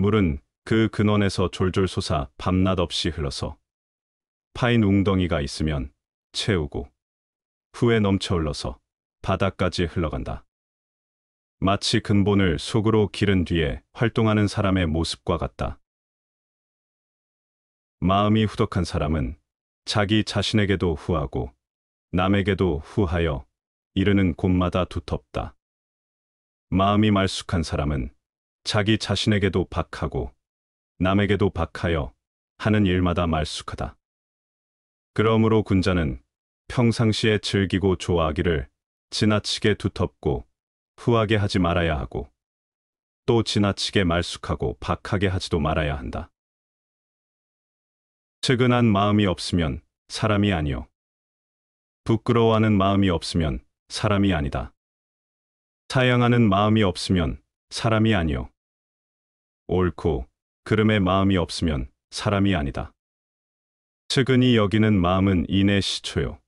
물은 그 근원에서 졸졸 솟아 밤낮 없이 흘러서 파인 웅덩이가 있으면 채우고 후에 넘쳐 흘러서 바닥까지 흘러간다. 마치 근본을 속으로 기른 뒤에 활동하는 사람의 모습과 같다. 마음이 후덕한 사람은 자기 자신에게도 후하고 남에게도 후하여 이르는 곳마다 두텁다. 마음이 말쑥한 사람은 자기 자신에게도 박하고 남에게도 박하여 하는 일마다 말쑥하다. 그러므로 군자는 평상시에 즐기고 좋아하기를 지나치게 두텁고 후하게 하지 말아야 하고 또 지나치게 말쑥하고 박하게 하지도 말아야 한다. 측은한 마음이 없으면 사람이 아니요. 부끄러워하는 마음이 없으면 사람이 아니다. 사양하는 마음이 없으면 사람이 아니요. 옳고 그름에 마음이 없으면 사람이 아니다. 측은히 여기는 마음은 인의 시초요.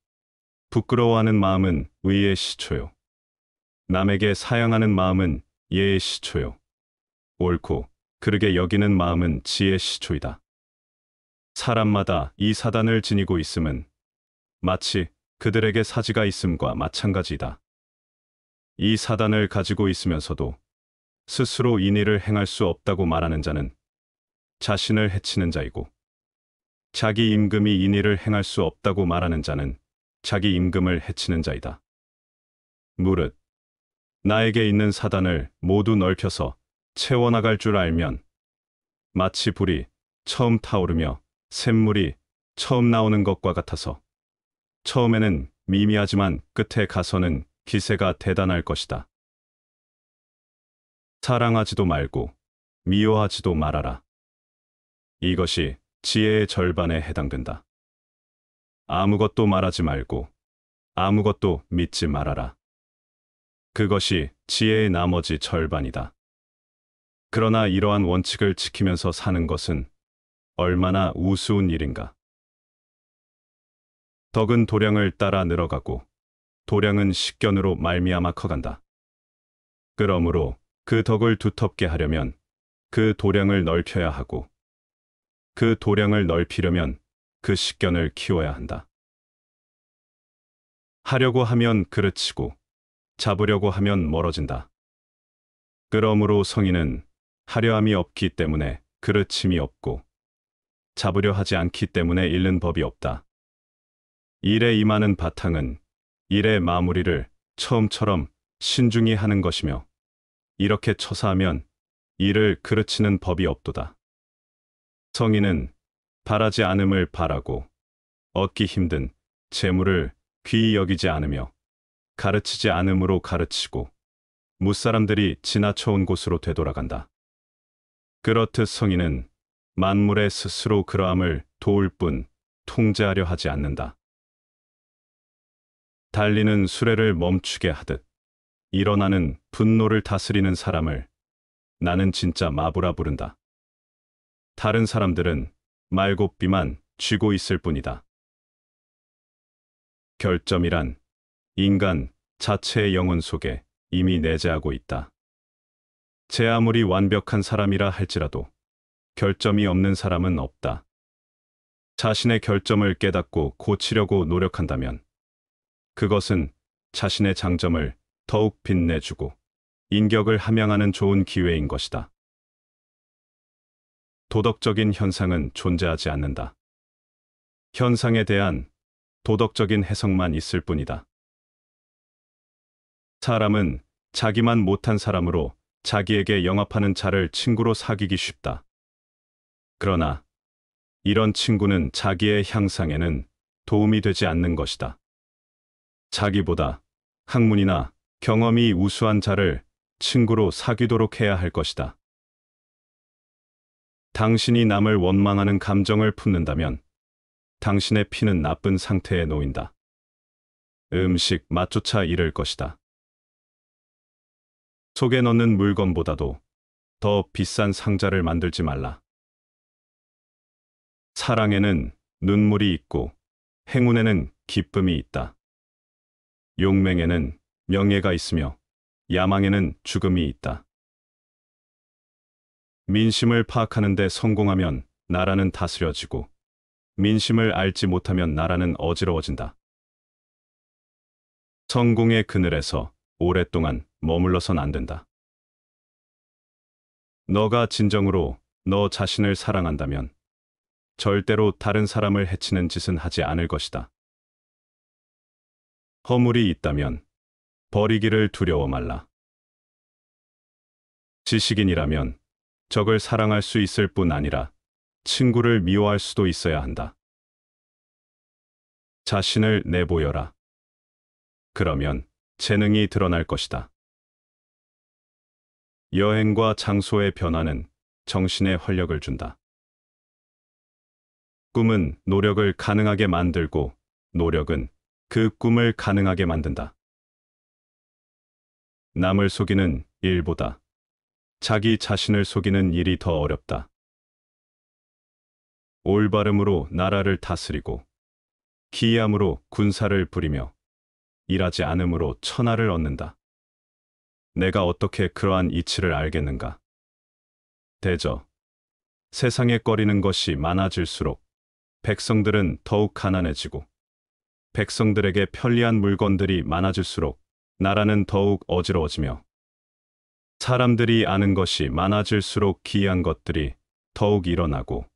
부끄러워하는 마음은 의의 시초요. 남에게 사양하는 마음은 예의 시초요. 옳고 그르게 여기는 마음은 지의 시초이다. 사람마다 이 사단을 지니고 있음은 마치 그들에게 사지가 있음과 마찬가지이다. 이 사단을 가지고 있으면서도 스스로 인의를 행할 수 없다고 말하는 자는 자신을 해치는 자이고 자기 임금이 인의를 행할 수 없다고 말하는 자는 자기 임금을 해치는 자이다. 무릇 나에게 있는 사단을 모두 넓혀서 채워나갈 줄 알면 마치 불이 처음 타오르며 샘물이 처음 나오는 것과 같아서 처음에는 미미하지만 끝에 가서는 기세가 대단할 것이다. 사랑하지도 말고 미워하지도 말아라. 이것이 지혜의 절반에 해당된다. 아무것도 말하지 말고 아무것도 믿지 말아라. 그것이 지혜의 나머지 절반이다. 그러나 이러한 원칙을 지키면서 사는 것은 얼마나 우스운 일인가. 덕은 도량을 따라 늘어가고 도량은 식견으로 말미암아 커간다. 그러므로 그 덕을 두텁게 하려면 그 도량을 넓혀야 하고 그 도량을 넓히려면 그 식견을 키워야 한다. 하려고 하면 그르치고 잡으려고 하면 멀어진다. 그러므로 성인은 하려함이 없기 때문에 그르침이 없고 잡으려 하지 않기 때문에 잃는 법이 없다. 일에 임하는 바탕은 일의 마무리를 처음처럼 신중히 하는 것이며 이렇게 처사하면 이를 그르치는 법이 없도다. 성인은 바라지 않음을 바라고 얻기 힘든 재물을 귀히 여기지 않으며 가르치지 않음으로 가르치고 무사람들이 지나쳐온 곳으로 되돌아간다. 그렇듯 성인은 만물의 스스로 그러함을 도울 뿐 통제하려 하지 않는다. 달리는 수레를 멈추게 하듯 일어나는 분노를 다스리는 사람을 나는 진짜 마부라 부른다. 다른 사람들은 말고비만 쥐고 있을 뿐이다. 결점이란 인간 자체의 영혼 속에 이미 내재하고 있다. 제 아무리 완벽한 사람이라 할지라도 결점이 없는 사람은 없다. 자신의 결점을 깨닫고 고치려고 노력한다면 그것은 자신의 장점을 더욱 빛내주고 인격을 함양하는 좋은 기회인 것이다. 도덕적인 현상은 존재하지 않는다. 현상에 대한 도덕적인 해석만 있을 뿐이다. 사람은 자기만 못한 사람으로 자기에게 영합하는 자를 친구로 사귀기 쉽다. 그러나 이런 친구는 자기의 향상에는 도움이 되지 않는 것이다. 자기보다 학문이나 경험이 우수한 자를 친구로 사귀도록 해야 할 것이다. 당신이 남을 원망하는 감정을 품는다면 당신의 피는 나쁜 상태에 놓인다. 음식, 맛조차 잃을 것이다. 속에 넣는 물건보다도 더 비싼 상자를 만들지 말라. 사랑에는 눈물이 있고 행운에는 기쁨이 있다. 용맹에는 명예가 있으며 야망에는 죽음이 있다. 민심을 파악하는 데 성공하면 나라는 다스려지고 민심을 알지 못하면 나라는 어지러워진다. 성공의 그늘에서 오랫동안 머물러선 안 된다. 너가 진정으로 너 자신을 사랑한다면 절대로 다른 사람을 해치는 짓은 하지 않을 것이다. 허물이 있다면 버리기를 두려워 말라. 지식인이라면 적을 사랑할 수 있을 뿐 아니라 친구를 미워할 수도 있어야 한다. 자신을 내보여라. 그러면 재능이 드러날 것이다. 여행과 장소의 변화는 정신에 활력을 준다. 꿈은 노력을 가능하게 만들고 노력은 그 꿈을 가능하게 만든다. 남을 속이는 일보다 자기 자신을 속이는 일이 더 어렵다. 올바름으로 나라를 다스리고 기이함으로 군사를 부리며 일하지 않음으로 천하를 얻는다. 내가 어떻게 그러한 이치를 알겠는가? 대저 세상에 꺼리는 것이 많아질수록 백성들은 더욱 가난해지고 백성들에게 편리한 물건들이 많아질수록 나라는 더욱 어지러워지며 사람들이 아는 것이 많아질수록 기이한 것들이 더욱 일어나고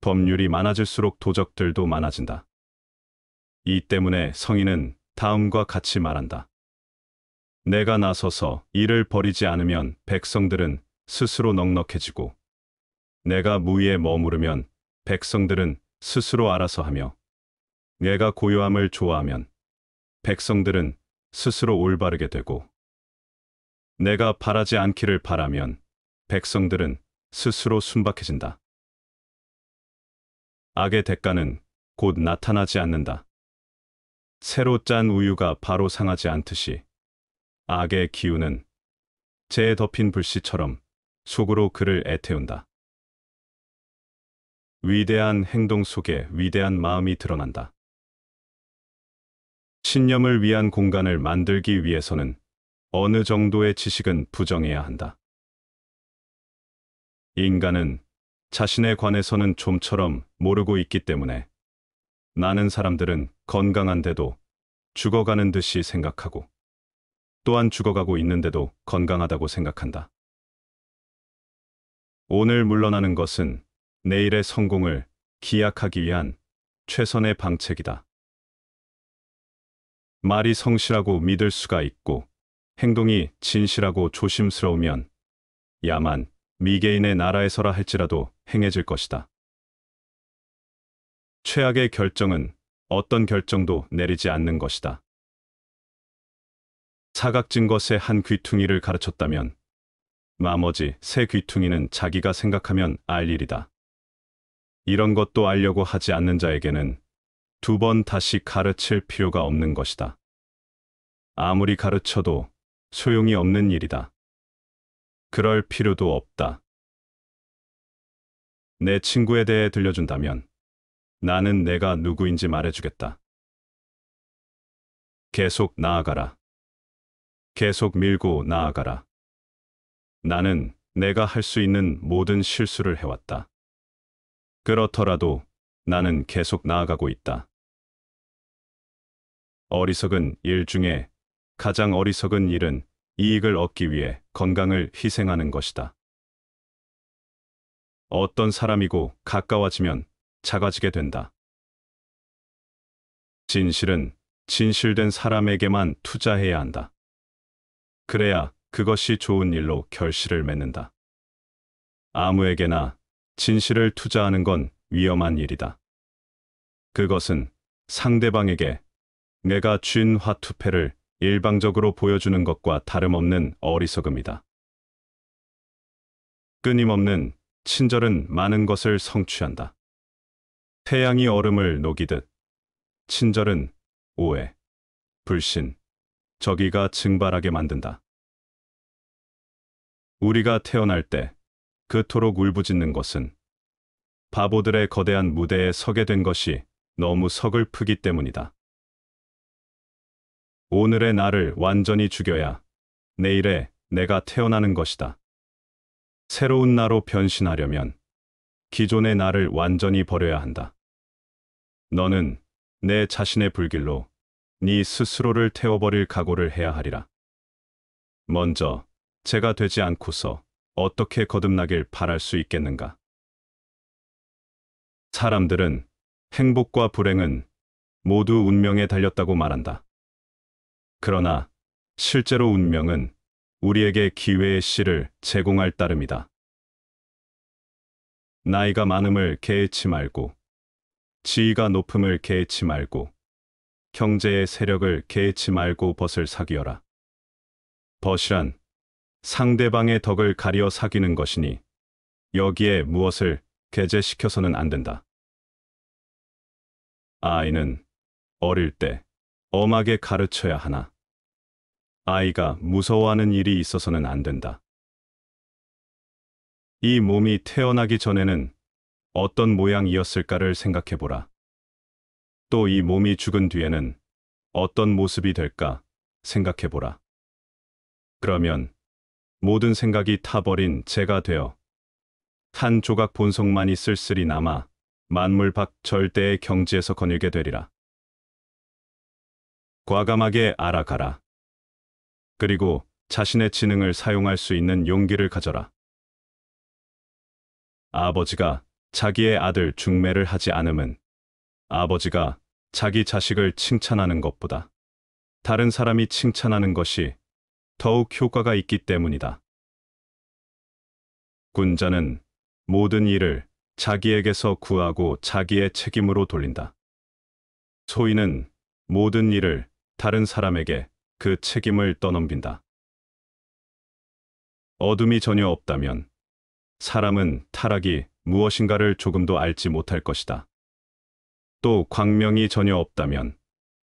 법률이 많아질수록 도적들도 많아진다. 이 때문에 성인은 다음과 같이 말한다. 내가 나서서 일을 버리지 않으면 백성들은 스스로 넉넉해지고 내가 무위에 머무르면 백성들은 스스로 알아서 하며 내가 고요함을 좋아하면 백성들은 스스로 올바르게 되고 내가 바라지 않기를 바라면 백성들은 스스로 순박해진다. 악의 대가는 곧 나타나지 않는다. 새로 짠 우유가 바로 상하지 않듯이 악의 기운은 재에 덮인 불씨처럼 속으로 그를 애태운다. 위대한 행동 속에 위대한 마음이 드러난다. 신념을 위한 공간을 만들기 위해서는 어느 정도의 지식은 부정해야 한다. 인간은 자신에 관해서는 좀처럼 모르고 있기 때문에 나는 사람들은 건강한데도 죽어가는 듯이 생각하고 또한 죽어가고 있는데도 건강하다고 생각한다. 오늘 물러나는 것은 내일의 성공을 기약하기 위한 최선의 방책이다. 말이 성실하고 믿을 수가 있고 행동이 진실하고 조심스러우면 야만 미개인의 나라에서라 할지라도 행해질 것이다. 최악의 결정은 어떤 결정도 내리지 않는 것이다. 사각진 것의 한 귀퉁이를 가르쳤다면 나머지 세 귀퉁이는 자기가 생각하면 알 일이다. 이런 것도 알려고 하지 않는 자에게는 두번 다시 가르칠 필요가 없는 것이다. 아무리 가르쳐도 소용이 없는 일이다. 그럴 필요도 없다. 내 친구에 대해 들려준다면 나는 내가 누구인지 말해주겠다. 계속 나아가라. 계속 밀고 나아가라. 나는 내가 할 수 있는 모든 실수를 해왔다. 그렇더라도 나는 계속 나아가고 있다. 어리석은 일 중에 가장 어리석은 일은 이익을 얻기 위해 건강을 희생하는 것이다. 어떤 사람이고 가까워지면 작아지게 된다. 진실은 진실된 사람에게만 투자해야 한다. 그래야 그것이 좋은 일로 결실을 맺는다. 아무에게나 진실을 투자하는 건 위험한 일이다. 그것은 상대방에게 내가 쥔 화투패를 일방적으로 보여주는 것과 다름없는 어리석음이다. 끊임없는 친절은 많은 것을 성취한다. 태양이 얼음을 녹이듯 친절은 오해, 불신, 저기가 증발하게 만든다. 우리가 태어날 때 그토록 울부짖는 것은 바보들의 거대한 무대에 서게 된 것이 너무 서글프기 때문이다. 오늘의 나를 완전히 죽여야 내일의 내가 태어나는 것이다. 새로운 나로 변신하려면 기존의 나를 완전히 버려야 한다. 너는 내 자신의 불길로 네 스스로를 태워버릴 각오를 해야 하리라. 먼저 제가 되지 않고서 어떻게 거듭나길 바랄 수 있겠는가? 사람들은 행복과 불행은 모두 운명에 달렸다고 말한다. 그러나 실제로 운명은 우리에게 기회의 씨를 제공할 따름이다. 나이가 많음을 개의치 말고 지위가 높음을 개의치 말고 경제의 세력을 개의치 말고 벗을 사귀어라. 벗이란 상대방의 덕을 가리어 사귀는 것이니 여기에 무엇을 개재시켜서는 안 된다. 아이는 어릴 때 엄하게 가르쳐야 하나. 아이가 무서워하는 일이 있어서는 안 된다. 이 몸이 태어나기 전에는 어떤 모양이었을까를 생각해보라. 또 이 몸이 죽은 뒤에는 어떤 모습이 될까 생각해보라. 그러면 모든 생각이 타버린 제가 되어 한 조각 본성만이 쓸쓸히 남아 만물 밖 절대의 경지에서 거닐게 되리라. 과감하게 알아가라. 그리고 자신의 지능을 사용할 수 있는 용기를 가져라. 아버지가 자기의 아들 중매를 하지 않음은 아버지가 자기 자식을 칭찬하는 것보다 다른 사람이 칭찬하는 것이 더욱 효과가 있기 때문이다. 군자는 모든 일을 자기에게서 구하고 자기의 책임으로 돌린다. 소인은 모든 일을 다른 사람에게 그 책임을 떠넘긴다. 어둠이 전혀 없다면 사람은 타락이 무엇인가를 조금도 알지 못할 것이다. 또 광명이 전혀 없다면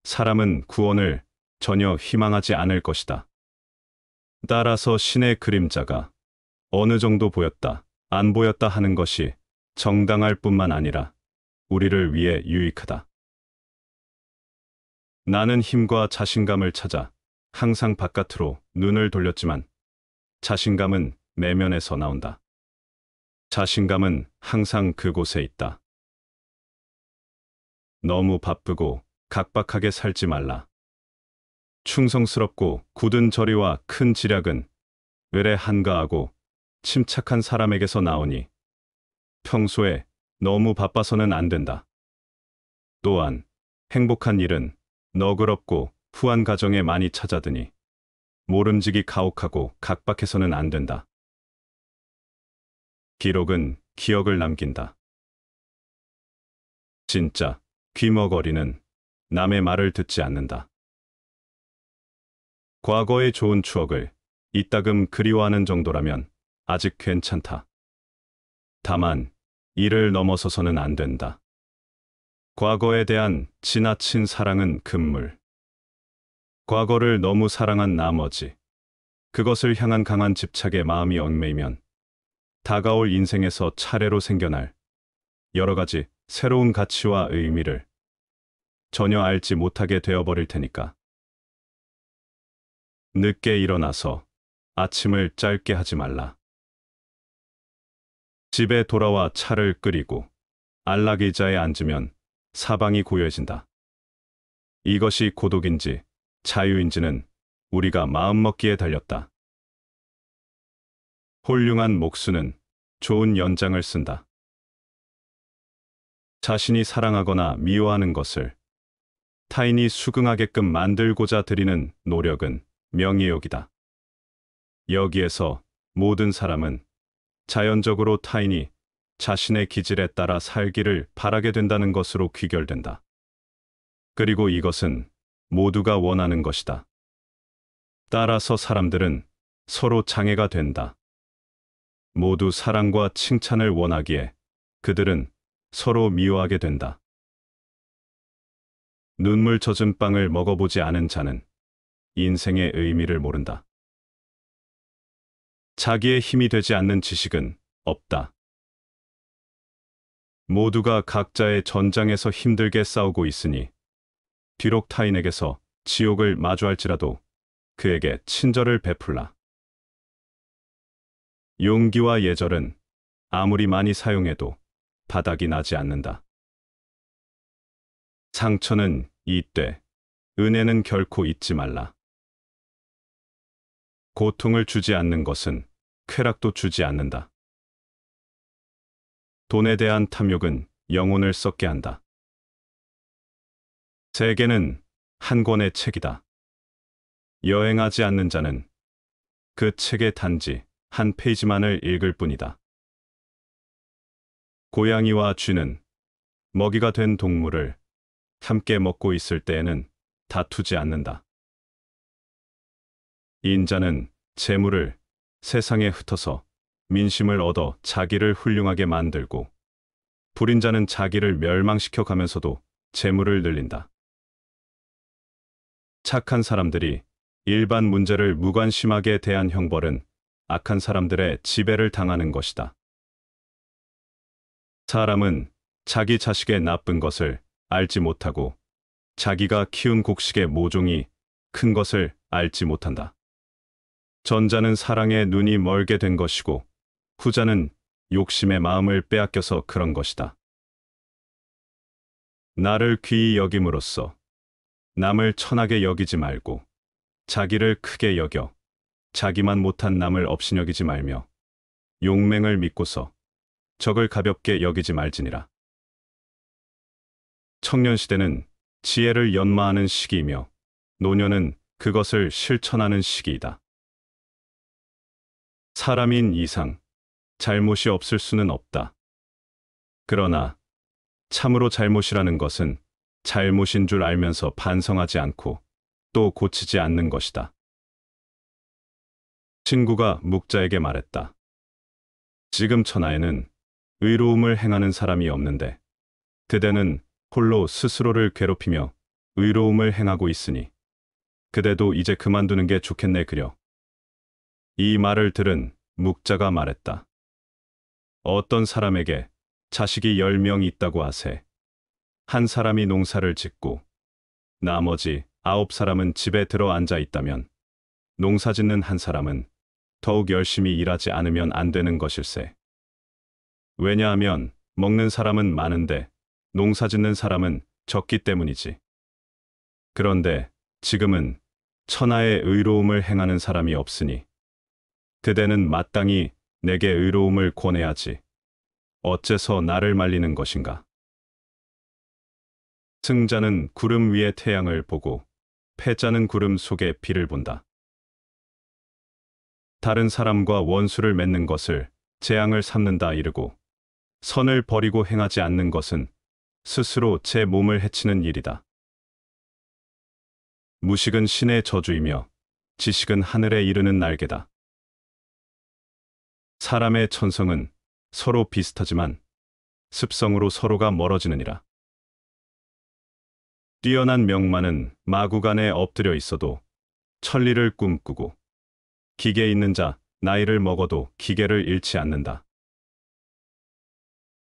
사람은 구원을 전혀 희망하지 않을 것이다. 따라서 신의 그림자가 어느 정도 보였다, 안 보였다 하는 것이 정당할 뿐만 아니라 우리를 위해 유익하다. 나는 힘과 자신감을 찾아 항상 바깥으로 눈을 돌렸지만 자신감은 내면에서 나온다. 자신감은 항상 그곳에 있다. 너무 바쁘고 각박하게 살지 말라. 충성스럽고 굳은 저리와 큰 지략은 외래 한가하고 침착한 사람에게서 나오니 평소에 너무 바빠서는 안 된다. 또한 행복한 일은 너그럽고 후한 가정에 많이 찾아드니 모름지기 가혹하고 각박해서는 안 된다. 기록은 기억을 남긴다. 진짜 귀머거리는 남의 말을 듣지 않는다. 과거의 좋은 추억을 이따금 그리워하는 정도라면 아직 괜찮다. 다만 이를 넘어서서는 안 된다. 과거에 대한 지나친 사랑은 금물. 과거를 너무 사랑한 나머지 그것을 향한 강한 집착의 마음이 얽매이면 다가올 인생에서 차례로 생겨날 여러 가지 새로운 가치와 의미를 전혀 알지 못하게 되어버릴 테니까. 늦게 일어나서 아침을 짧게 하지 말라. 집에 돌아와 차를 끓이고 안락의자에 앉으면 사방이 고요해진다. 이것이 고독인지 자유인지는 우리가 마음먹기에 달렸다. 훌륭한 목수는 좋은 연장을 쓴다. 자신이 사랑하거나 미워하는 것을 타인이 수긍하게끔 만들고자 드리는 노력은 명예욕이다. 여기에서 모든 사람은 자연적으로 타인이 자신의 기질에 따라 살기를 바라게 된다는 것으로 귀결된다. 그리고 이것은 모두가 원하는 것이다. 따라서 사람들은 서로 장애가 된다. 모두 사랑과 칭찬을 원하기에 그들은 서로 미워하게 된다. 눈물 젖은 빵을 먹어보지 않은 자는 인생의 의미를 모른다. 자기의 힘이 되지 않는 지식은 없다. 모두가 각자의 전장에서 힘들게 싸우고 있으니 비록 타인에게서 지옥을 마주할지라도 그에게 친절을 베풀라. 용기와 예절은 아무리 많이 사용해도 바닥이 나지 않는다. 상처는 이때, 은혜는 결코 잊지 말라. 고통을 주지 않는 것은 쾌락도 주지 않는다. 돈에 대한 탐욕은 영혼을 썩게 한다. 세계는 한 권의 책이다. 여행하지 않는 자는 그 책의 단지 한 페이지만을 읽을 뿐이다. 고양이와 쥐는 먹이가 된 동물을 함께 먹고 있을 때에는 다투지 않는다. 인자는 재물을 세상에 흩어서 민심을 얻어 자기를 훌륭하게 만들고 불인자는 자기를 멸망시켜 가면서도 재물을 늘린다. 착한 사람들이 일반 문제를 무관심하게 대한 형벌은 악한 사람들의 지배를 당하는 것이다. 사람은 자기 자식의 나쁜 것을 알지 못하고 자기가 키운 곡식의 모종이 큰 것을 알지 못한다. 전자는 사랑의 눈이 멀게 된 것이고 후자는 욕심의 마음을 빼앗겨서 그런 것이다. 나를 귀히 여김으로써 남을 천하게 여기지 말고 자기를 크게 여겨 자기만 못한 남을 업신여기지 말며 용맹을 믿고서 적을 가볍게 여기지 말지니라. 청년 시대는 지혜를 연마하는 시기이며 노년은 그것을 실천하는 시기이다. 사람인 이상 잘못이 없을 수는 없다. 그러나 참으로 잘못이라는 것은 잘못인 줄 알면서 반성하지 않고 또 고치지 않는 것이다. 친구가 묵자에게 말했다. 지금 천하에는 의로움을 행하는 사람이 없는데 그대는 홀로 스스로를 괴롭히며 의로움을 행하고 있으니 그대도 이제 그만두는 게 좋겠네 그려. 이 말을 들은 묵자가 말했다. 어떤 사람에게 자식이 1명 있다고 하세. 한 사람이 농사를 짓고 나머지 아홉 사람은 집에 들어 앉아 있다면 농사 짓는 한 사람은 더욱 열심히 일하지 않으면 안 되는 것일세. 왜냐하면 먹는 사람은 많은데 농사 짓는 사람은 적기 때문이지. 그런데 지금은 천하의 의로움을 행하는 사람이 없으니 그대는 마땅히 내게 의로움을 권해야지. 어째서 나를 말리는 것인가? 승자는 구름 위에 태양을 보고 패자는 구름 속에 비를 본다. 다른 사람과 원수를 맺는 것을 재앙을 삼는다 이르고 선을 버리고 행하지 않는 것은 스스로 제 몸을 해치는 일이다. 무식은 신의 저주이며 지식은 하늘에 이르는 날개다. 사람의 천성은 서로 비슷하지만 습성으로 서로가 멀어지느니라. 뛰어난 명마는 마구간에 엎드려 있어도 천리를 꿈꾸고 기계 있는 자 나이를 먹어도 기계를 잃지 않는다.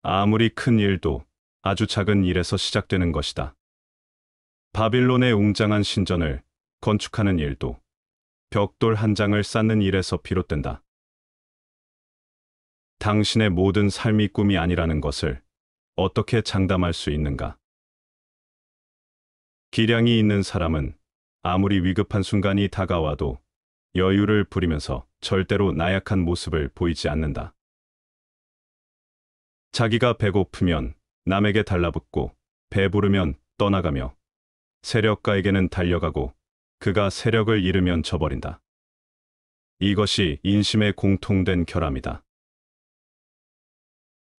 아무리 큰 일도 아주 작은 일에서 시작되는 것이다. 바빌론의 웅장한 신전을 건축하는 일도 벽돌 한 장을 쌓는 일에서 비롯된다. 당신의 모든 삶이 꿈이 아니라는 것을 어떻게 장담할 수 있는가? 기량이 있는 사람은 아무리 위급한 순간이 다가와도 여유를 부리면서 절대로 나약한 모습을 보이지 않는다. 자기가 배고프면 남에게 달라붙고 배부르면 떠나가며 세력가에게는 달려가고 그가 세력을 잃으면 져버린다. 이것이 인심의 공통된 결함이다.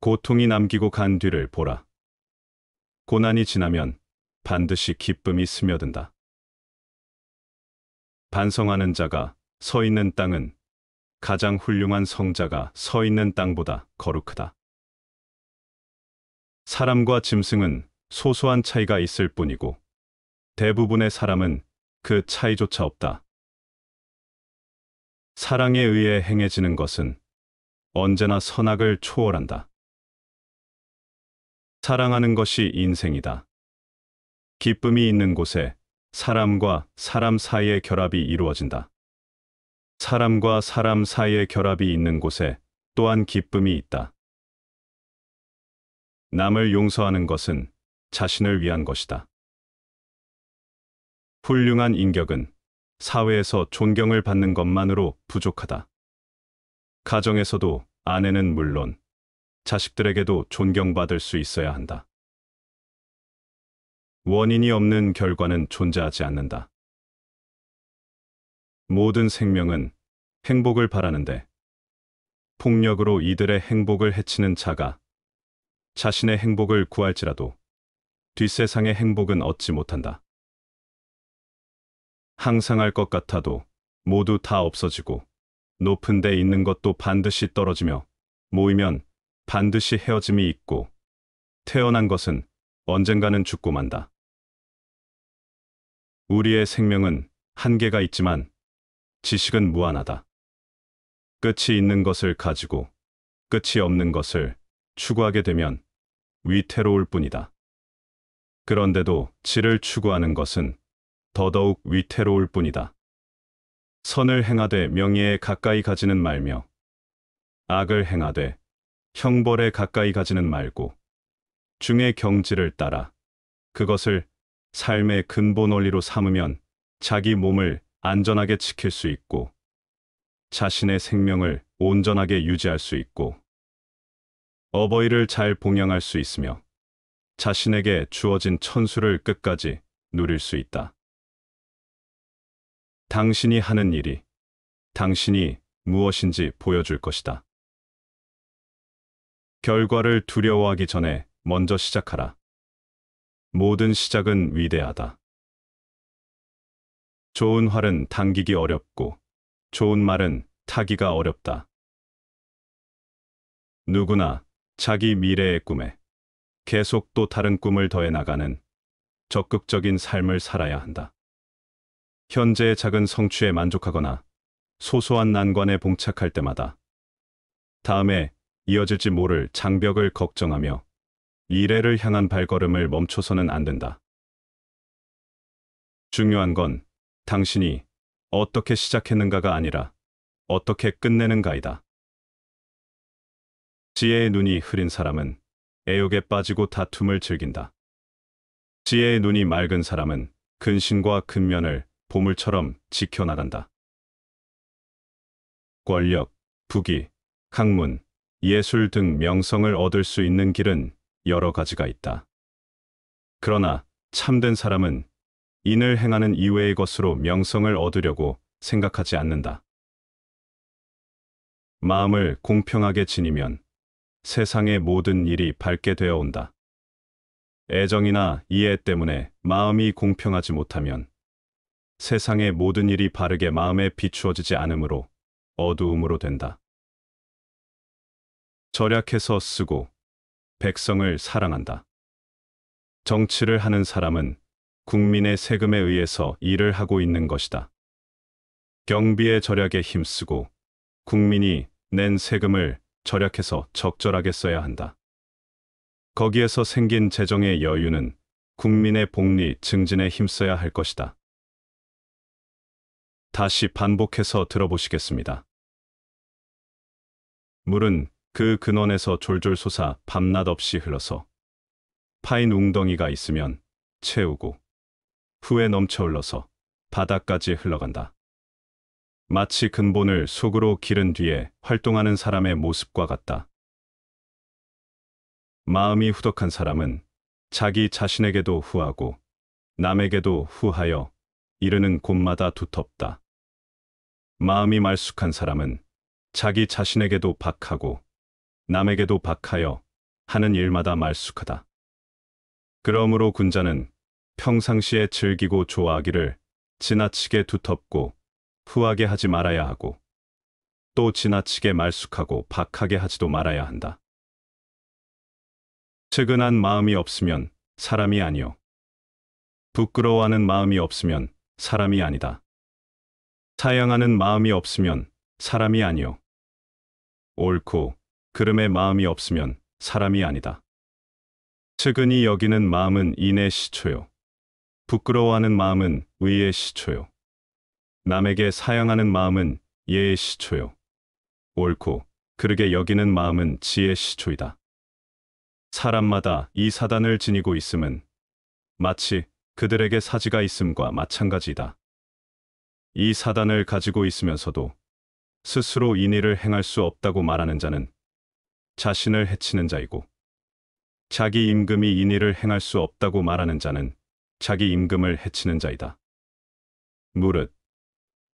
고통이 남기고 간 뒤를 보라. 고난이 지나면 반드시 기쁨이 스며든다. 반성하는 자가 서 있는 땅은 가장 훌륭한 성자가 서 있는 땅보다 거룩하다. 사람과 짐승은 소소한 차이가 있을 뿐이고 대부분의 사람은 그 차이조차 없다. 사랑에 의해 행해지는 것은 언제나 선악을 초월한다. 사랑하는 것이 인생이다. 기쁨이 있는 곳에 사람과 사람 사이의 결합이 이루어진다. 사람과 사람 사이의 결합이 있는 곳에 또한 기쁨이 있다. 남을 용서하는 것은 자신을 위한 것이다. 훌륭한 인격은 사회에서 존경을 받는 것만으로 부족하다. 가정에서도 아내는 물론 자식들에게도 존경받을 수 있어야 한다. 원인이 없는 결과는 존재하지 않는다. 모든 생명은 행복을 바라는데 폭력으로 이들의 행복을 해치는 자가 자신의 행복을 구할지라도 뒷세상의 행복은 얻지 못한다. 항상 할 것 같아도 모두 다 없어지고 높은 데 있는 것도 반드시 떨어지며 모이면 반드시 헤어짐이 있고 태어난 것은 언젠가는 죽고 만다. 우리의 생명은 한계가 있지만 지식은 무한하다. 끝이 있는 것을 가지고 끝이 없는 것을 추구하게 되면 위태로울 뿐이다. 그런데도 질을 추구하는 것은 더더욱 위태로울 뿐이다. 선을 행하되 명예에 가까이 가지는 말며 악을 행하되 형벌에 가까이 가지는 말고 중의 경지를 따라 그것을 삶의 근본 원리로 삼으면 자기 몸을 안전하게 지킬 수 있고 자신의 생명을 온전하게 유지할 수 있고 어버이를 잘 봉양할 수 있으며 자신에게 주어진 천수를 끝까지 누릴 수 있다. 당신이 하는 일이 당신이 무엇인지 보여줄 것이다. 결과를 두려워하기 전에 먼저 시작하라. 모든 시작은 위대하다. 좋은 활은 당기기 어렵고 좋은 말은 타기가 어렵다. 누구나 자기 미래의 꿈에 계속 또 다른 꿈을 더해 나가는 적극적인 삶을 살아야 한다. 현재의 작은 성취에 만족하거나 소소한 난관에 봉착할 때마다 다음에 이어질지 모를 장벽을 걱정하며 미래를 향한 발걸음을 멈춰서는 안 된다. 중요한 건 당신이 어떻게 시작했는가가 아니라 어떻게 끝내는가이다. 지혜의 눈이 흐린 사람은 애욕에 빠지고 다툼을 즐긴다. 지혜의 눈이 맑은 사람은 근신과 근면을 보물처럼 지켜나간다. 권력, 부귀, 학문, 예술 등 명성을 얻을 수 있는 길은 여러 가지가 있다. 그러나 참된 사람은 인을 행하는 이외의 것으로 명성을 얻으려고 생각하지 않는다. 마음을 공평하게 지니면 세상의 모든 일이 밝게 되어 온다. 애정이나 이해 때문에 마음이 공평하지 못하면 세상의 모든 일이 바르게 마음에 비추어지지 않으므로 어두움으로 된다. 절약해서 쓰고 백성을 사랑한다. 정치를 하는 사람은 국민의 세금에 의해서 일을 하고 있는 것이다. 경비의 절약에 힘쓰고 국민이 낸 세금을 절약해서 적절하게 써야 한다. 거기에서 생긴 재정의 여유는 국민의 복리 증진에 힘써야 할 것이다. 다시 반복해서 들어보시겠습니다. 물은 그 근원에서 졸졸 솟아 밤낮 없이 흘러서 파인 웅덩이가 있으면 채우고 후에 넘쳐 흘러서 바닥까지 흘러간다. 마치 근본을 속으로 기른 뒤에 활동하는 사람의 모습과 같다. 마음이 후덕한 사람은 자기 자신에게도 후하고 남에게도 후하여 이르는 곳마다 두텁다. 마음이 말쑥한 사람은 자기 자신에게도 박하고 남에게도 박하여 하는 일마다 말쑥하다. 그러므로 군자는 평상시에 즐기고 좋아하기를 지나치게 두텁고 후하게 하지 말아야 하고 또 지나치게 말쑥하고 박하게 하지도 말아야 한다. 측은한 마음이 없으면 사람이 아니요. 부끄러워하는 마음이 없으면 사람이 아니다. 사양하는 마음이 없으면 사람이 아니요. 옳고 그름의 마음이 없으면 사람이 아니다. 측은히 여기는 마음은 인의 시초요. 부끄러워하는 마음은 의의 시초요. 남에게 사양하는 마음은 예의 시초요. 옳고 그르게 여기는 마음은 지의 시초이다. 사람마다 이 사단을 지니고 있음은 마치 그들에게 사지가 있음과 마찬가지이다. 이 사단을 가지고 있으면서도 스스로 인의를 행할 수 없다고 말하는 자는 자신을 해치는 자이고 자기 임금이 인의를 행할 수 없다고 말하는 자는 자기 임금을 해치는 자이다. 무릇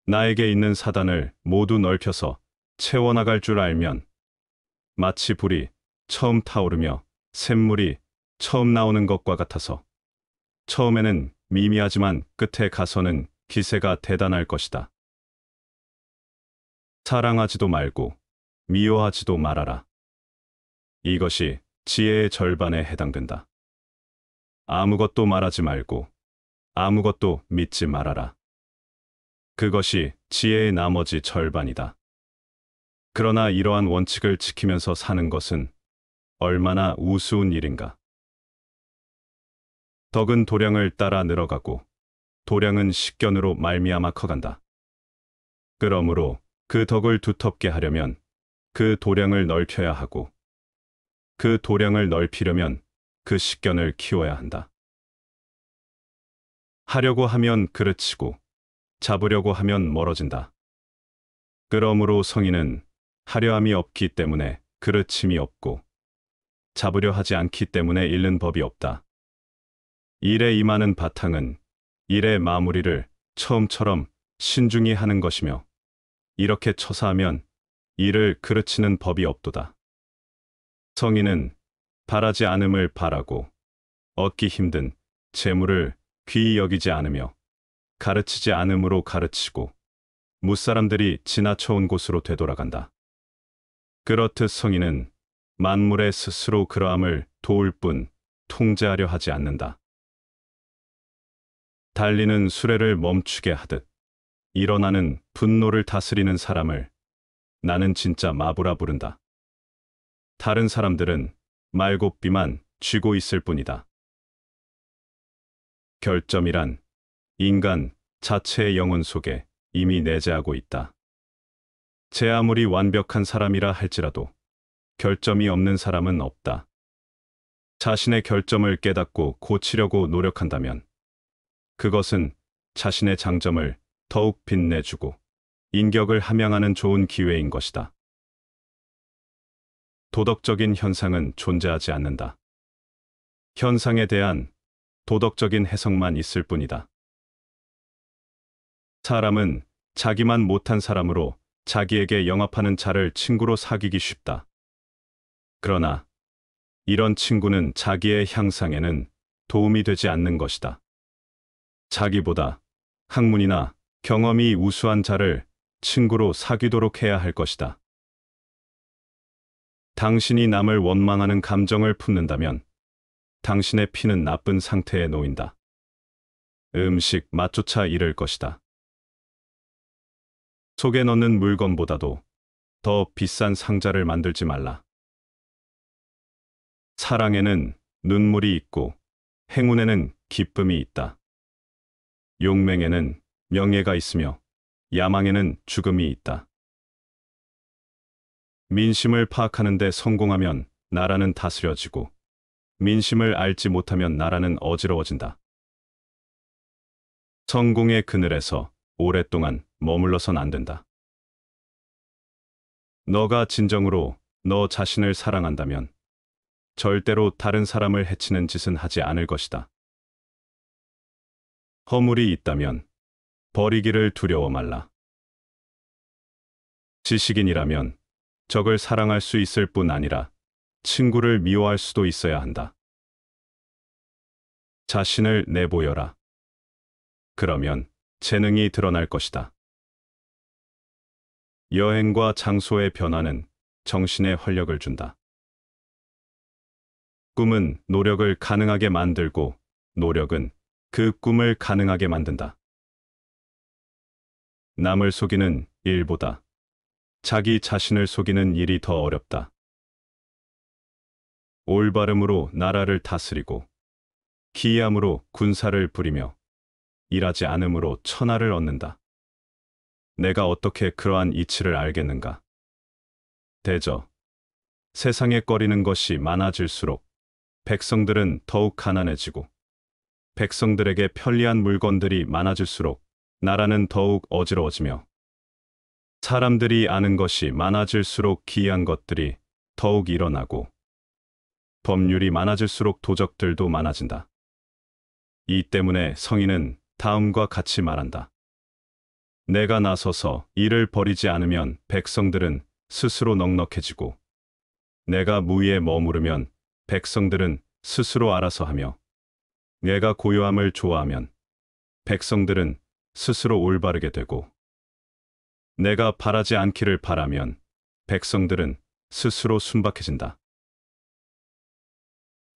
나에게 있는 사단을 모두 넓혀서 채워나갈 줄 알면 마치 불이 처음 타오르며 샘물이 처음 나오는 것과 같아서 처음에는 미미하지만 끝에 가서는 기세가 대단할 것이다. 사랑하지도 말고 미워하지도 말아라. 이것이 지혜의 절반에 해당된다. 아무것도 말하지 말고 아무것도 믿지 말아라. 그것이 지혜의 나머지 절반이다. 그러나 이러한 원칙을 지키면서 사는 것은 얼마나 우스운 일인가. 덕은 도량을 따라 늘어가고 도량은 식견으로 말미암아 커간다. 그러므로 그 덕을 두텁게 하려면 그 도량을 넓혀야 하고 그 도량을 넓히려면 그 식견을 키워야 한다. 하려고 하면 그르치고 잡으려고 하면 멀어진다. 그러므로 성인은 하려함이 없기 때문에 그르침이 없고 잡으려 하지 않기 때문에 잃는 법이 없다. 일에 임하는 바탕은 일의 마무리를 처음처럼 신중히 하는 것이며 이렇게 처사하면 이를 그르치는 법이 없도다. 성인은 바라지 않음을 바라고 얻기 힘든 재물을 귀히 여기지 않으며 가르치지 않음으로 가르치고 무사람들이 지나쳐온 곳으로 되돌아간다. 그렇듯 성인은 만물의 스스로 그러함을 도울 뿐 통제하려 하지 않는다. 달리는 수레를 멈추게 하듯 일어나는 분노를 다스리는 사람을 나는 진짜 마부라 부른다. 다른 사람들은 말고비만 쥐고 있을 뿐이다. 결점이란 인간 자체의 영혼 속에 이미 내재하고 있다. 제 아무리 완벽한 사람이라 할지라도 결점이 없는 사람은 없다. 자신의 결점을 깨닫고 고치려고 노력한다면 그것은 자신의 장점을 더욱 빛내주고 인격을 함양하는 좋은 기회인 것이다. 도덕적인 현상은 존재하지 않는다. 현상에 대한 도덕적인 해석만 있을 뿐이다. 사람은 자기만 못한 사람으로 자기에게 영합하는 자를 친구로 사귀기 쉽다. 그러나 이런 친구는 자기의 향상에는 도움이 되지 않는 것이다. 자기보다 학문이나 경험이 우수한 자를 친구로 사귀도록 해야 할 것이다. 당신이 남을 원망하는 감정을 품는다면 당신의 피는 나쁜 상태에 놓인다. 음식, 맛조차 잃을 것이다. 속에 넣는 물건보다도 더 비싼 상자를 만들지 말라. 사랑에는 눈물이 있고 행운에는 기쁨이 있다. 용맹에는 명예가 있으며 야망에는 죽음이 있다. 민심을 파악하는 데 성공하면 나라는 다스려지고 민심을 알지 못하면 나라는 어지러워진다. 성공의 그늘에서 오랫동안 머물러선 안 된다. 너가 진정으로 너 자신을 사랑한다면 절대로 다른 사람을 해치는 짓은 하지 않을 것이다. 허물이 있다면 버리기를 두려워 말라. 지식인이라면 적을 사랑할 수 있을 뿐 아니라 친구를 미워할 수도 있어야 한다. 자신을 내보여라. 그러면 재능이 드러날 것이다. 여행과 장소의 변화는 정신의 활력을 준다. 꿈은 노력을 가능하게 만들고 노력은 그 꿈을 가능하게 만든다. 남을 속이는 일보다 자기 자신을 속이는 일이 더 어렵다. 올바름으로 나라를 다스리고 기함으로 군사를 부리며 일하지 않음으로 천하를 얻는다. 내가 어떻게 그러한 이치를 알겠는가? 대저 세상에 꺼리는 것이 많아질수록 백성들은 더욱 가난해지고 백성들에게 편리한 물건들이 많아질수록 나라는 더욱 어지러워지며 사람들이 아는 것이 많아질수록 기이한 것들이 더욱 일어나고 법률이 많아질수록 도적들도 많아진다. 이 때문에 성인은 다음과 같이 말한다. 내가 나서서 일을 버리지 않으면 백성들은 스스로 넉넉해지고 내가 무위에 머무르면 백성들은 스스로 알아서 하며 내가 고요함을 좋아하면 백성들은 스스로 올바르게 되고 내가 바라지 않기를 바라면 백성들은 스스로 순박해진다.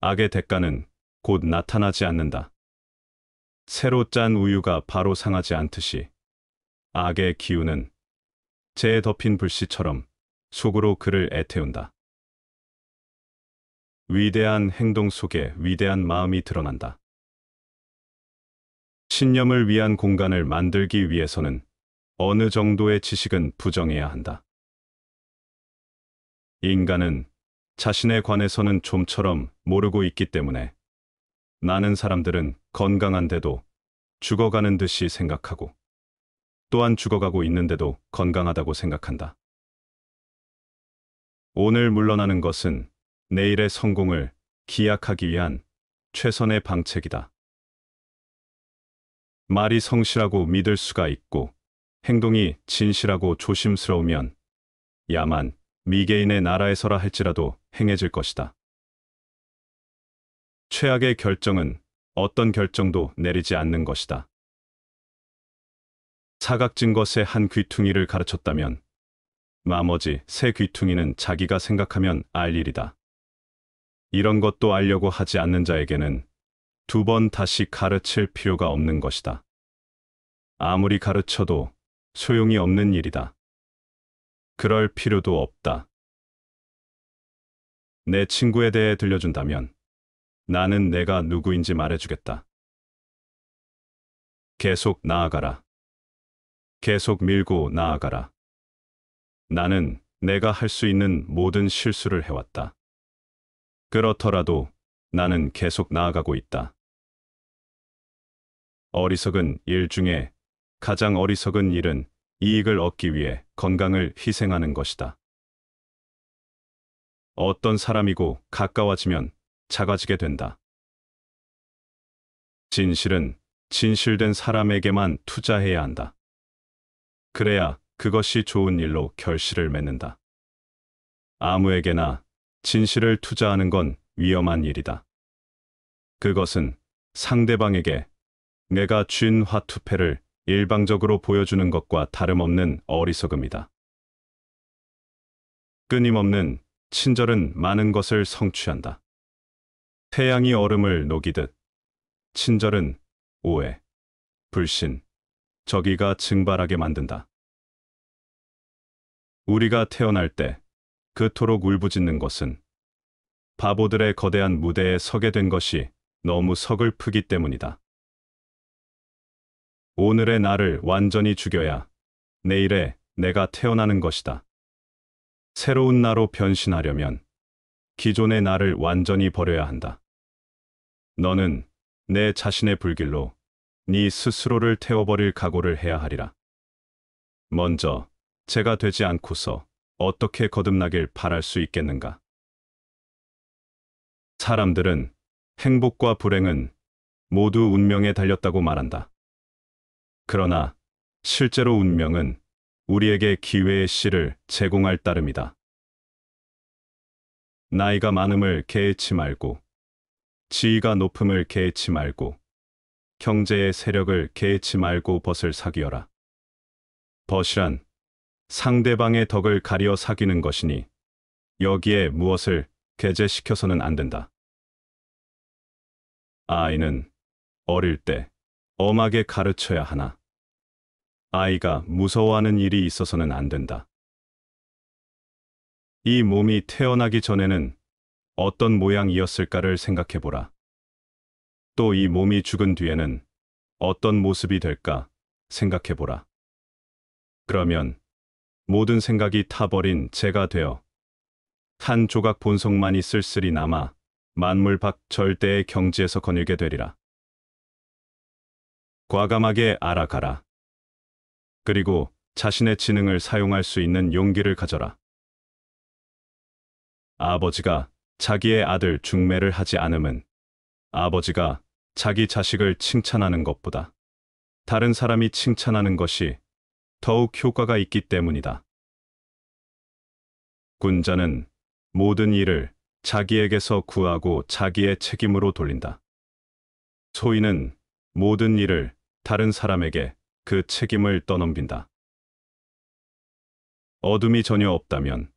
악의 대가는 곧 나타나지 않는다. 새로 짠 우유가 바로 상하지 않듯이 악의 기운은 재에 덮인 불씨처럼 속으로 그를 애태운다. 위대한 행동 속에 위대한 마음이 드러난다. 신념을 위한 공간을 만들기 위해서는 어느 정도의 지식은 부정해야 한다. 인간은 자신에 관해서는 좀처럼 모르고 있기 때문에 나는 사람들은 건강한데도 죽어가는 듯이 생각하고 또한 죽어가고 있는데도 건강하다고 생각한다. 오늘 물러나는 것은 내일의 성공을 기약하기 위한 최선의 방책이다. 말이 성실하고 믿을 수가 있고 행동이 진실하고 조심스러우면 야만 미개인의 나라에서라 할지라도 행해질 것이다. 최악의 결정은 어떤 결정도 내리지 않는 것이다. 사각진 것의 한 귀퉁이를 가르쳤다면 나머지 세 귀퉁이는 자기가 생각하면 알 일이다. 이런 것도 알려고 하지 않는 자에게는 두 번 다시 가르칠 필요가 없는 것이다. 아무리 가르쳐도 소용이 없는 일이다. 그럴 필요도 없다. 내 친구에 대해 들려준다면 나는 내가 누구인지 말해주겠다. 계속 나아가라. 계속 밀고 나아가라. 나는 내가 할 수 있는 모든 실수를 해왔다. 그렇더라도 나는 계속 나아가고 있다. 어리석은 일 중에 가장 어리석은 일은 이익을 얻기 위해 건강을 희생하는 것이다. 어떤 사람이고 가까워지면 작아지게 된다. 진실은 진실된 사람에게만 투자해야 한다. 그래야 그것이 좋은 일로 결실을 맺는다. 아무에게나 진실을 투자하는 건 위험한 일이다. 그것은 상대방에게 내가 쥔 화투패를 일방적으로 보여주는 것과 다름없는 어리석음이다. 끊임없는 친절은 많은 것을 성취한다. 태양이 얼음을 녹이듯 친절은 오해, 불신, 저기가 증발하게 만든다. 우리가 태어날 때 그토록 울부짖는 것은 바보들의 거대한 무대에 서게 된 것이 너무 서글프기 때문이다. 오늘의 나를 완전히 죽여야 내일의 내가 태어나는 것이다. 새로운 나로 변신하려면 기존의 나를 완전히 버려야 한다. 너는 내 자신의 불길로 네 스스로를 태워버릴 각오를 해야 하리라. 먼저 제가 되지 않고서 어떻게 거듭나길 바랄 수 있겠는가? 사람들은 행복과 불행은 모두 운명에 달렸다고 말한다. 그러나 실제로 운명은 우리에게 기회의 씨를 제공할 따름이다. 나이가 많음을 개의치 말고 지위가 높음을 개의치 말고 경제의 세력을 개의치 말고 벗을 사귀어라. 벗이란 상대방의 덕을 가려 사귀는 것이니 여기에 무엇을 개재시켜서는 안 된다. 아이는 어릴 때 엄하게 가르쳐야 하나. 아이가 무서워하는 일이 있어서는 안 된다. 이 몸이 태어나기 전에는 어떤 모양이었을까를 생각해보라. 또 이 몸이 죽은 뒤에는 어떤 모습이 될까 생각해보라. 그러면 모든 생각이 타버린 제가 되어 한 조각 본성만이 쓸쓸히 남아 만물 밖 절대의 경지에서 거닐게 되리라. 과감하게 알아가라. 그리고 자신의 지능을 사용할 수 있는 용기를 가져라. 아버지가 자기의 아들 중매를 하지 않음은 아버지가 자기 자식을 칭찬하는 것보다 다른 사람이 칭찬하는 것이 더욱 효과가 있기 때문이다. 군자는 모든 일을 자기에게서 구하고 자기의 책임으로 돌린다. 소인은 모든 일을 다른 사람에게 그 책임을 떠넘긴다. 어둠이 전혀 없다면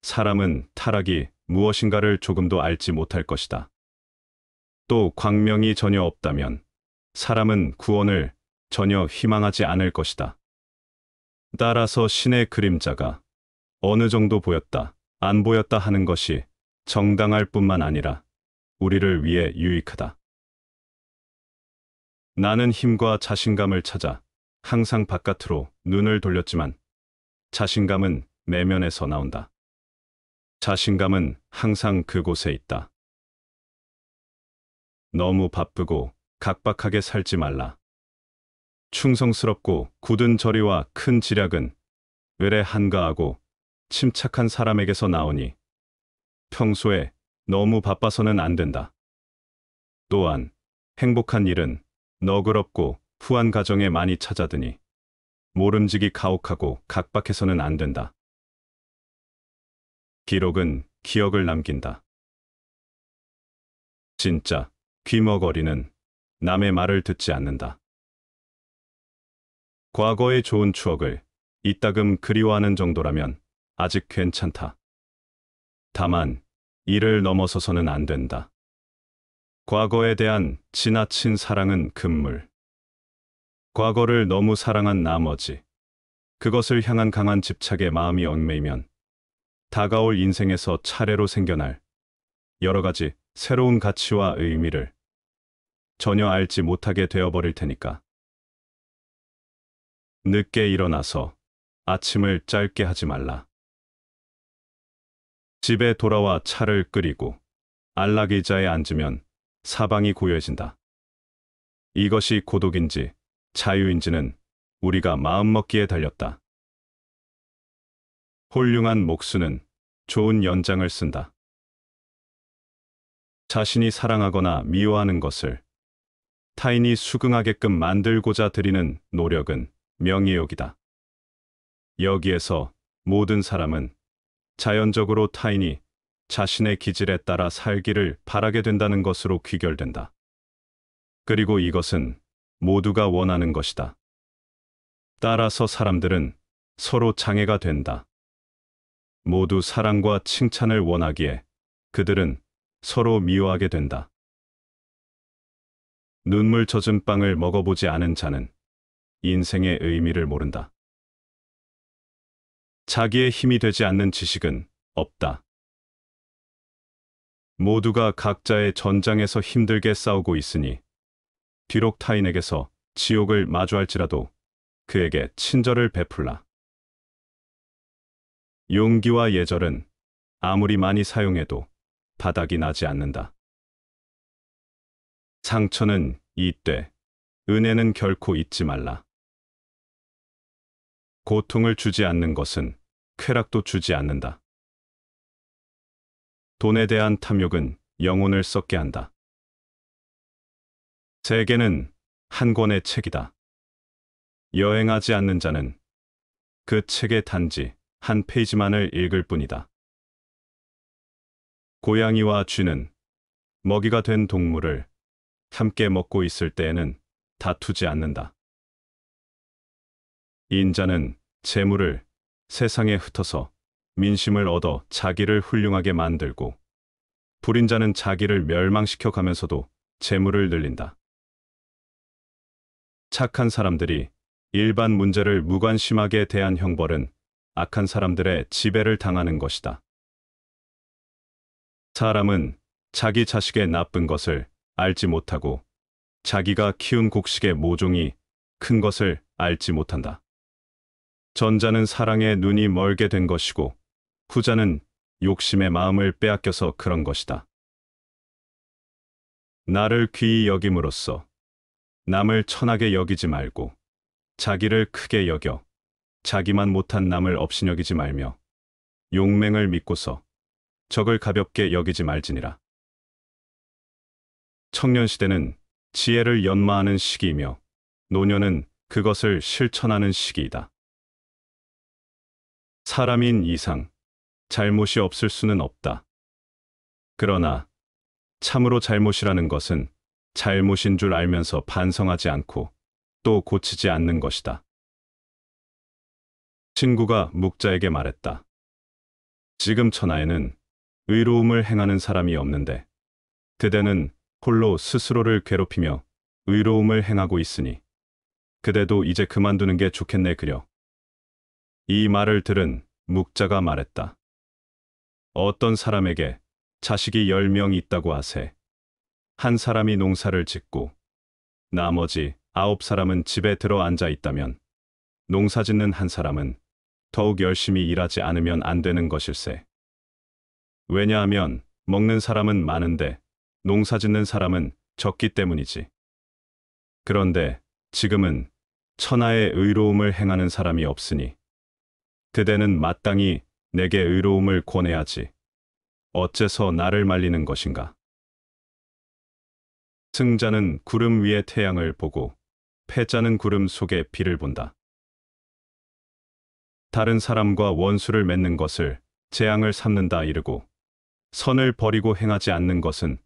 사람은 타락이 무엇인가를 조금도 알지 못할 것이다. 또 광명이 전혀 없다면 사람은 구원을 전혀 희망하지 않을 것이다. 따라서 신의 그림자가 어느 정도 보였다, 안 보였다 하는 것이 정당할 뿐만 아니라 우리를 위해 유익하다. 나는 힘과 자신감을 찾아 항상 바깥으로 눈을 돌렸지만 자신감은 내면에서 나온다. 자신감은 항상 그곳에 있다. 너무 바쁘고 각박하게 살지 말라. 충성스럽고 굳은 저리와 큰 지략은 외래 한가하고 침착한 사람에게서 나오니 평소에 너무 바빠서는 안 된다. 또한 행복한 일은 너그럽고 후한 가정에 많이 찾아드니 모름지기 가혹하고 각박해서는 안 된다. 기록은 기억을 남긴다. 진짜 귀머거리는 남의 말을 듣지 않는다. 과거의 좋은 추억을 이따금 그리워하는 정도라면 아직 괜찮다. 다만 이를 넘어서서는 안 된다. 과거에 대한 지나친 사랑은 금물. 과거를 너무 사랑한 나머지 그것을 향한 강한 집착에 마음이 얽매이면 다가올 인생에서 차례로 생겨날 여러 가지 새로운 가치와 의미를 전혀 알지 못하게 되어버릴 테니까. 늦게 일어나서 아침을 짧게 하지 말라. 집에 돌아와 차를 끓이고 안락의자에 앉으면 사방이 고요해진다. 이것이 고독인지 자유인지는 우리가 마음먹기에 달렸다. 훌륭한 목수는 좋은 연장을 쓴다. 자신이 사랑하거나 미워하는 것을 타인이 수긍하게끔 만들고자 들이는 노력은 명예욕이다. 여기에서 모든 사람은 자연적으로 타인이 자신의 기질에 따라 살기를 바라게 된다는 것으로 귀결된다. 그리고 이것은 모두가 원하는 것이다. 따라서 사람들은 서로 장애가 된다. 모두 사랑과 칭찬을 원하기에 그들은 서로 미워하게 된다. 눈물 젖은 빵을 먹어보지 않은 자는 인생의 의미를 모른다. 자기의 힘이 되지 않는 지식은 없다. 모두가 각자의 전장에서 힘들게 싸우고 있으니 비록 타인에게서 지옥을 마주할지라도 그에게 친절을 베풀라. 용기와 예절은 아무리 많이 사용해도 바닥이 나지 않는다. 상처는 이때, 은혜는 결코 잊지 말라. 고통을 주지 않는 것은 쾌락도 주지 않는다. 돈에 대한 탐욕은 영혼을 썩게 한다. 세계는 한 권의 책이다. 여행하지 않는 자는 그 책의 단지 한 페이지만을 읽을 뿐이다. 고양이와 쥐는 먹이가 된 동물을 함께 먹고 있을 때에는 다투지 않는다. 인자는 재물을 세상에 흩어서 민심을 얻어 자기를 훌륭하게 만들고 불인 자는 자기를 멸망시켜 가면서도 재물을 늘린다. 착한 사람들이 일반 문제를 무관심하게 대한 형벌은 악한 사람들의 지배를 당하는 것이다. 사람은 자기 자식의 나쁜 것을 알지 못하고 자기가 키운 곡식의 모종이 큰 것을 알지 못한다. 전자는 사랑의 눈이 멀게 된 것이고 후자는 욕심의 마음을 빼앗겨서 그런 것이다. 나를 귀히 여김으로써 남을 천하게 여기지 말고 자기를 크게 여겨 자기만 못한 남을 업신여기지 말며 용맹을 믿고서 적을 가볍게 여기지 말지니라. 청년시대는 지혜를 연마하는 시기이며 노년은 그것을 실천하는 시기이다. 사람인 이상 잘못이 없을 수는 없다. 그러나 참으로 잘못이라는 것은 잘못인 줄 알면서 반성하지 않고 또 고치지 않는 것이다. 친구가 묵자에게 말했다. 지금 천하에는 의로움을 행하는 사람이 없는데 그대는 홀로 스스로를 괴롭히며 의로움을 행하고 있으니 그대도 이제 그만두는 게 좋겠네 그려. 이 말을 들은 묵자가 말했다. 어떤 사람에게 자식이 10명 있다고 하세. 한 사람이 농사를 짓고 나머지 아홉 사람은 집에 들어 앉아 있다면 농사 짓는 한 사람은 더욱 열심히 일하지 않으면 안 되는 것일세. 왜냐하면 먹는 사람은 많은데 농사 짓는 사람은 적기 때문이지. 그런데 지금은 천하의 의로움을 행하는 사람이 없으니 그대는 마땅히 내게 의로움을 권해야지. 어째서 나를 말리는 것인가? 승자는 구름 위의 태양을 보고 패자는 구름 속의 비를 본다. 다른 사람과 원수를 맺는 것을 재앙을 삼는다 이르고 선을 버리고 행하지 않는 것은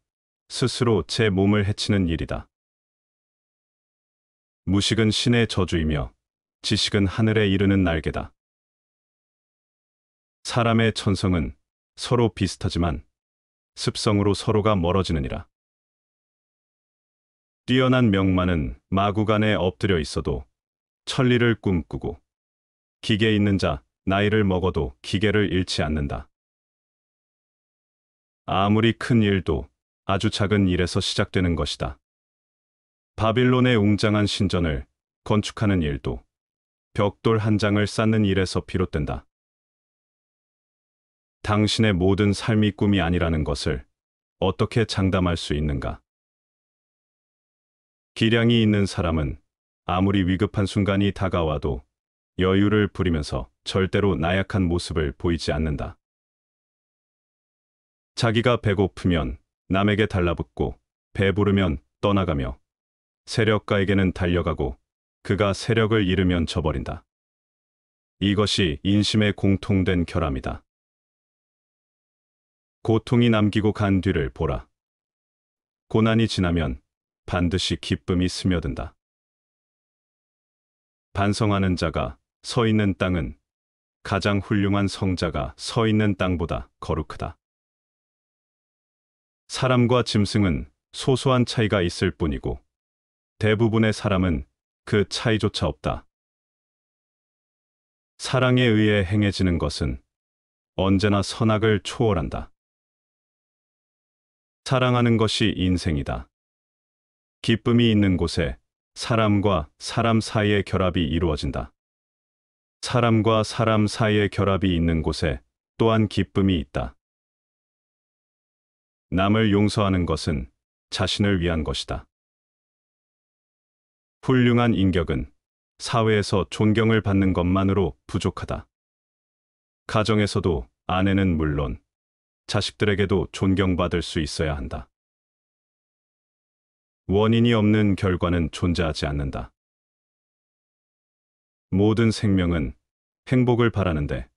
스스로 제 몸을 해치는 일이다. 무식은 신의 저주이며 지식은 하늘에 이르는 날개다. 사람의 천성은 서로 비슷하지만 습성으로 서로가 멀어지느니라. 뛰어난 명마는 마구간에 엎드려 있어도 천리를 꿈꾸고 기계 있는 자 나이를 먹어도 기계를 잃지 않는다. 아무리 큰 일도 아주 작은 일에서 시작되는 것이다. 바빌론의 웅장한 신전을 건축하는 일도 벽돌 한 장을 쌓는 일에서 비롯된다. 당신의 모든 삶이 꿈이 아니라는 것을 어떻게 장담할 수 있는가? 기량이 있는 사람은 아무리 위급한 순간이 다가와도 여유를 부리면서 절대로 나약한 모습을 보이지 않는다. 자기가 배고프면 남에게 달라붙고 배부르면 떠나가며 세력가에게는 달려가고 그가 세력을 잃으면 져버린다. 이것이 인심의 공통된 결함이다. 고통이 남기고 간 뒤를 보라. 고난이 지나면 반드시 기쁨이 스며든다. 반성하는 자가 서 있는 땅은 가장 훌륭한 성자가 서 있는 땅보다 거룩하다. 사람과 짐승은 소소한 차이가 있을 뿐이고 대부분의 사람은 그 차이조차 없다. 사랑에 의해 행해지는 것은 언제나 선악을 초월한다. 사랑하는 것이 인생이다. 기쁨이 있는 곳에 사람과 사람 사이의 결합이 이루어진다. 사람과 사람 사이의 결합이 있는 곳에 또한 기쁨이 있다. 남을 용서하는 것은 자신을 위한 것이다. 훌륭한 인격은 사회에서 존경을 받는 것만으로 부족하다. 가정에서도 아내는 물론 자식들에게도 존경받을 수 있어야 한다. 원인이 없는 결과는 존재하지 않는다. 모든 생명은 행복을 바라는데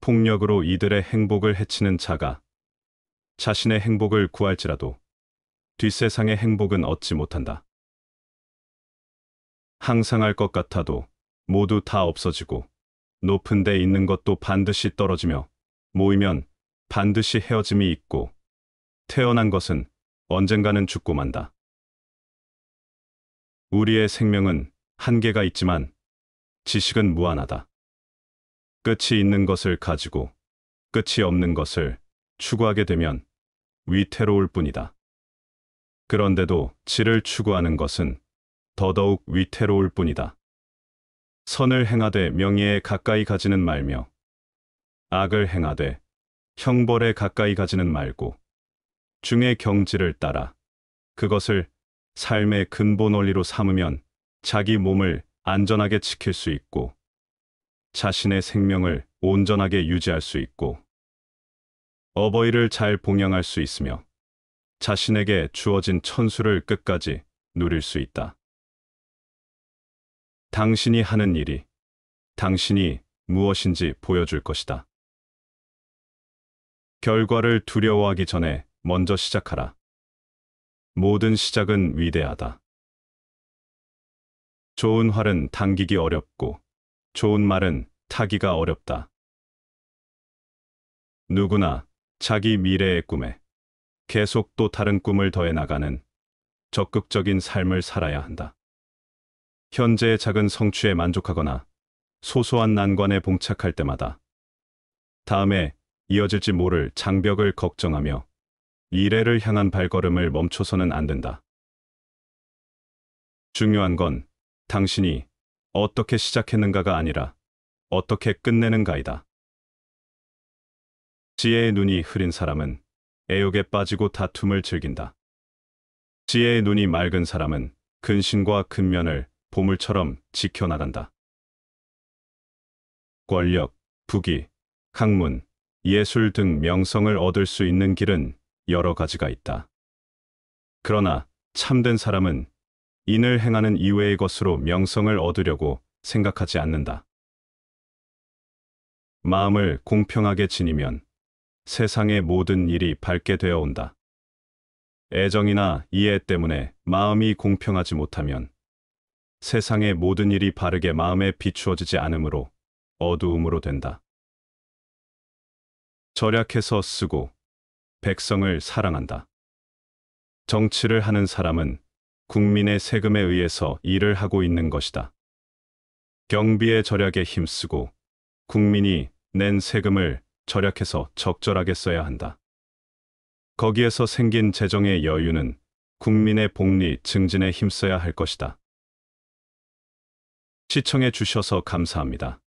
폭력으로 이들의 행복을 해치는 자가 자신의 행복을 구할지라도 뒷세상의 행복은 얻지 못한다. 항상 할 것 같아도 모두 다 없어지고 높은 데 있는 것도 반드시 떨어지며 모이면 반드시 헤어짐이 있고 태어난 것은 언젠가는 죽고 만다. 우리의 생명은 한계가 있지만 지식은 무한하다. 끝이 있는 것을 가지고 끝이 없는 것을 추구하게 되면 위태로울 뿐이다. 그런데도 질을 추구하는 것은 더더욱 위태로울 뿐이다. 선을 행하되 명예에 가까이 가지는 말며 악을 행하되 형벌에 가까이 가지는 말고 중의 경지를 따라 그것을 삶의 근본 원리로 삼으면 자기 몸을 안전하게 지킬 수 있고 자신의 생명을 온전하게 유지할 수 있고 어버이를 잘 봉양할 수 있으며 자신에게 주어진 천수를 끝까지 누릴 수 있다. 당신이 하는 일이 당신이 무엇인지 보여줄 것이다. 결과를 두려워하기 전에 먼저 시작하라. 모든 시작은 위대하다. 좋은 활은 당기기 어렵고 좋은 말은 타기가 어렵다. 누구나 자기 미래의 꿈에 계속 또 다른 꿈을 더해 나가는 적극적인 삶을 살아야 한다. 현재의 작은 성취에 만족하거나 소소한 난관에 봉착할 때마다 다음에 이어질지 모를 장벽을 걱정하며 미래를 향한 발걸음을 멈춰서는 안 된다. 중요한 건 당신이 어떻게 시작했는가가 아니라 어떻게 끝내는가이다. 지혜의 눈이 흐린 사람은 애욕에 빠지고 다툼을 즐긴다. 지혜의 눈이 맑은 사람은 근신과 근면을 보물처럼 지켜나간다. 권력, 부귀, 학문, 예술 등 명성을 얻을 수 있는 길은 여러 가지가 있다. 그러나 참된 사람은 인을 행하는 이외의 것으로 명성을 얻으려고 생각하지 않는다. 마음을 공평하게 지니면 세상의 모든 일이 밝게 되어 온다. 애정이나 이해 때문에 마음이 공평하지 못하면 세상의 모든 일이 바르게 마음에 비추어지지 않으므로 어두움으로 된다. 절약해서 쓰고 백성을 사랑한다. 정치를 하는 사람은 국민의 세금에 의해서 일을 하고 있는 것이다. 경비의 절약에 힘쓰고 국민이 낸 세금을 절약해서 적절하게 써야 한다. 거기에서 생긴 재정의 여유는 국민의 복리 증진에 힘써야 할 것이다. 시청해 주셔서 감사합니다.